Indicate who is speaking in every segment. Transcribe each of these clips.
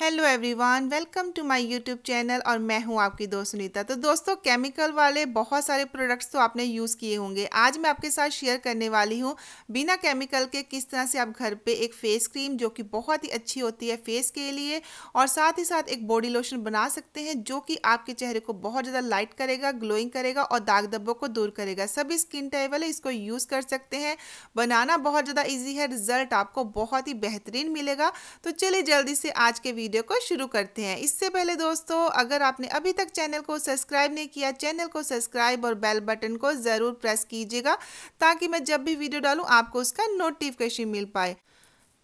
Speaker 1: hello everyone welcome to my YouTube channel और मैं हूं आपकी दोस्त सुनीता तो दोस्तों केमिकल वाले बहुत सारे प्रोडक्ट्स तो आपने यूज़ किए होंगे आज मैं आपके साथ शेयर करने वाली हूं बिना केमिकल के किस तरह से आप घर पे एक फेस क्रीम जो कि बहुत ही अच्छी होती है फेस के लिए और साथ ही साथ एक बॉडी लोशन बना सकते हैं जो कि आपके चेहरे को बहुत ज़्यादा लाइट करेगा ग्लोइंग करेगा और दाग दब्बों को दूर करेगा सभी स्किन टाइप वाले इसको यूज़ कर सकते हैं बनाना बहुत ज़्यादा ईजी है रिजल्ट आपको बहुत ही बेहतरीन मिलेगा तो चलिए जल्दी से आज के वीडियो को शुरू करते हैं इससे पहले दोस्तों अगर आपने अभी तक चैनल को सब्सक्राइब नहीं किया चैनल को सब्सक्राइब और बेल बटन को ज़रूर प्रेस कीजिएगा ताकि मैं जब भी वीडियो डालूँ आपको उसका नोटिफिकेशन मिल पाए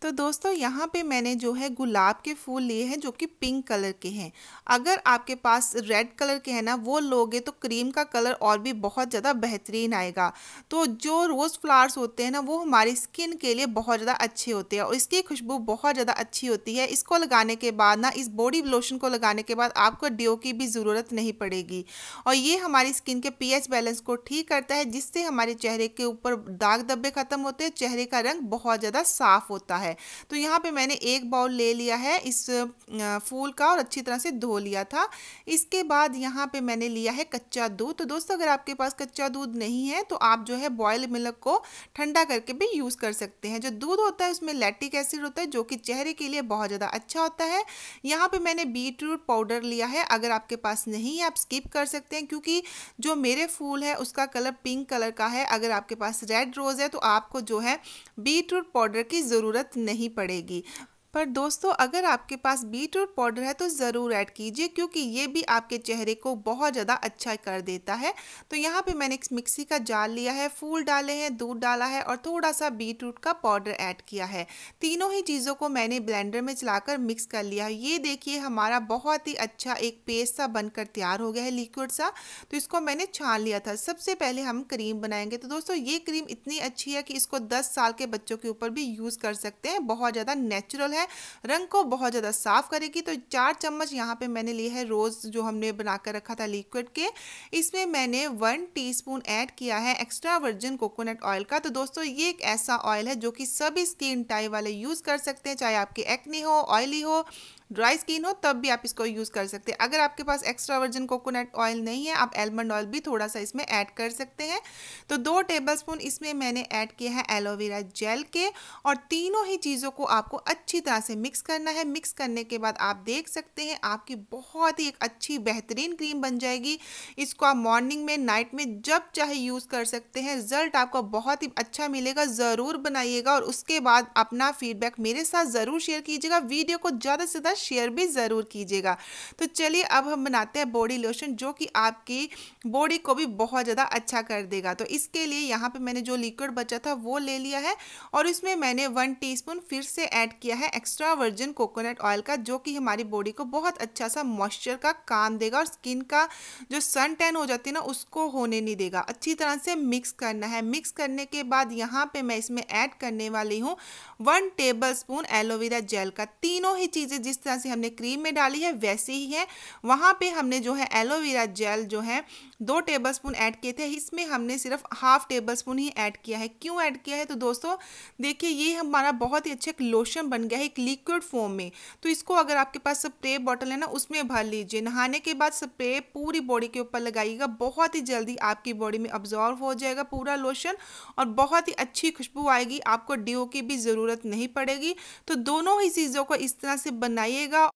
Speaker 1: तो दोस्तों यहाँ पे मैंने जो है गुलाब के फूल लिए हैं जो कि पिंक कलर के हैं अगर आपके पास रेड कलर के हैं ना वो लोगे तो क्रीम का कलर और भी बहुत ज़्यादा बेहतरीन आएगा तो जो रोज़ फ्लावर्स होते हैं ना वो हमारी स्किन के लिए बहुत ज़्यादा अच्छे होते हैं और इसकी खुशबू बहुत ज़्यादा अच्छी होती है इसको लगाने के बाद ना इस बॉडी लोशन को लगाने के बाद आपको ड्यो की भी ज़रूरत नहीं पड़ेगी और ये हमारी स्किन के पी बैलेंस को ठीक करता है जिससे हमारे चेहरे के ऊपर दाग धब्बे ख़त्म होते हैं चेहरे का रंग बहुत ज़्यादा साफ़ होता है है तो यहाँ पे मैंने एक बाउल ले लिया है इस फूल का और अच्छी तरह से धो लिया था इसके बाद यहाँ पे मैंने लिया है कच्चा दूध तो दोस्तों अगर आपके पास कच्चा दूध नहीं है तो आप जो है बॉयल मिल्क को ठंडा करके भी यूज़ कर सकते हैं जो दूध होता है उसमें लैटिक एसिड होता है जो कि चेहरे के लिए बहुत ज़्यादा अच्छा होता है यहाँ पर मैंने बीट रूट पाउडर लिया है अगर आपके पास नहीं है आप स्किप कर सकते हैं क्योंकि जो मेरे फूल है उसका कलर पिंक कलर का है अगर आपके पास रेड रोज़ है तो आपको जो है बीट रूट पाउडर की ज़रूरत नहीं पड़ेगी पर दोस्तों अगर आपके पास बीट रूट पाउडर है तो ज़रूर ऐड कीजिए क्योंकि ये भी आपके चेहरे को बहुत ज़्यादा अच्छा कर देता है तो यहाँ पे मैंने एक मिक्सी का जाल लिया है फूल डाले हैं दूध डाला है और थोड़ा सा बीट रूट का पाउडर ऐड किया है तीनों ही चीज़ों को मैंने ब्लेंडर में चलाकर मिक्स कर लिया है ये देखिए हमारा बहुत ही अच्छा एक पेस्ट सा बनकर तैयार हो गया है लिक्विड सा तो इसको मैंने छान लिया था सबसे पहले हम क्रीम बनाएंगे तो दोस्तों ये क्रीम इतनी अच्छी है कि इसको दस साल के बच्चों के ऊपर भी यूज़ कर सकते हैं बहुत ज़्यादा नेचुरल है है रंग को बहुत ज़्यादा साफ करेगी तो चार चम्मच यहाँ पे मैंने लिए है रोज़ जो हमने बना कर रखा था लिक्विड के इसमें मैंने वन टीस्पून ऐड किया है एक्स्ट्रा वर्जिन कोकोनट ऑयल का तो दोस्तों ये एक ऐसा ऑयल है जो कि सभी स्किन टाइप वाले यूज़ कर सकते हैं चाहे आपके एक्नी हो ऑयली हो ड्राई स्किन हो तब भी आप इसको यूज़ कर सकते हैं अगर आपके पास एक्स्ट्रा वर्जन कोकोनट ऑयल नहीं है आप एलमंड ऑयल भी थोड़ा सा इसमें ऐड कर सकते हैं तो दो टेबलस्पून इसमें मैंने ऐड किया है एलोवेरा जेल के और तीनों ही चीज़ों को आपको अच्छी तरह से मिक्स करना है मिक्स करने के बाद आप देख सकते हैं आपकी बहुत ही एक अच्छी बेहतरीन क्रीम बन जाएगी इसको आप मॉर्निंग में नाइट में जब चाहे यूज़ कर सकते हैं रिजल्ट आपको बहुत ही अच्छा मिलेगा ज़रूर बनाइएगा और उसके बाद अपना फीडबैक मेरे साथ ज़रूर शेयर कीजिएगा वीडियो को ज़्यादा से ज़्यादा शेयर भी ज़रूर कीजिएगा तो चलिए अब हम बनाते हैं बॉडी लोशन जो कि आपकी बॉडी को भी बहुत ज़्यादा अच्छा कर देगा तो इसके लिए यहाँ पे मैंने जो लिक्विड बचा था वो ले लिया है और इसमें मैंने वन टी फिर से ऐड किया है एक्स्ट्रा वर्जन कोकोनट ऑयल का जो कि हमारी बॉडी को बहुत अच्छा सा मॉइस्चर का काम देगा और स्किन का जो सन टैन हो जाती है ना उसको होने नहीं देगा अच्छी तरह से मिक्स करना है मिक्स करने के बाद यहाँ पे मैं इसमें ऐड करने वाली हूँ one tablespoon aloe vera gel का तीनों ही चीज़ें जिस तरह तरह से हमने क्रीम में डाली है वैसे ही है वहाँ पे हमने जो है एलोवेरा जेल जो है दो टेबलस्पून ऐड किए थे इसमें हमने सिर्फ हाफ टेबल स्पून ही ऐड किया है क्यों ऐड किया है तो दोस्तों देखिए ये हमारा बहुत ही अच्छा एक लोशन बन गया है एक लिक्विड फॉर्म में तो इसको अगर आपके पास स्प्रे बॉटल है ना उसमें भर लीजिए नहाने के बाद स्प्रे पूरी बॉडी के ऊपर लगाइएगा बहुत ही जल्दी आपकी बॉडी में अब्जॉर्व हो जाएगा पूरा लोशन और बहुत ही अच्छी खुशबू आएगी आपको ड्यू की भी ज़रूरत नहीं पड़ेगी तो दोनों ही चीज़ों को इस तरह से बनाइए 映画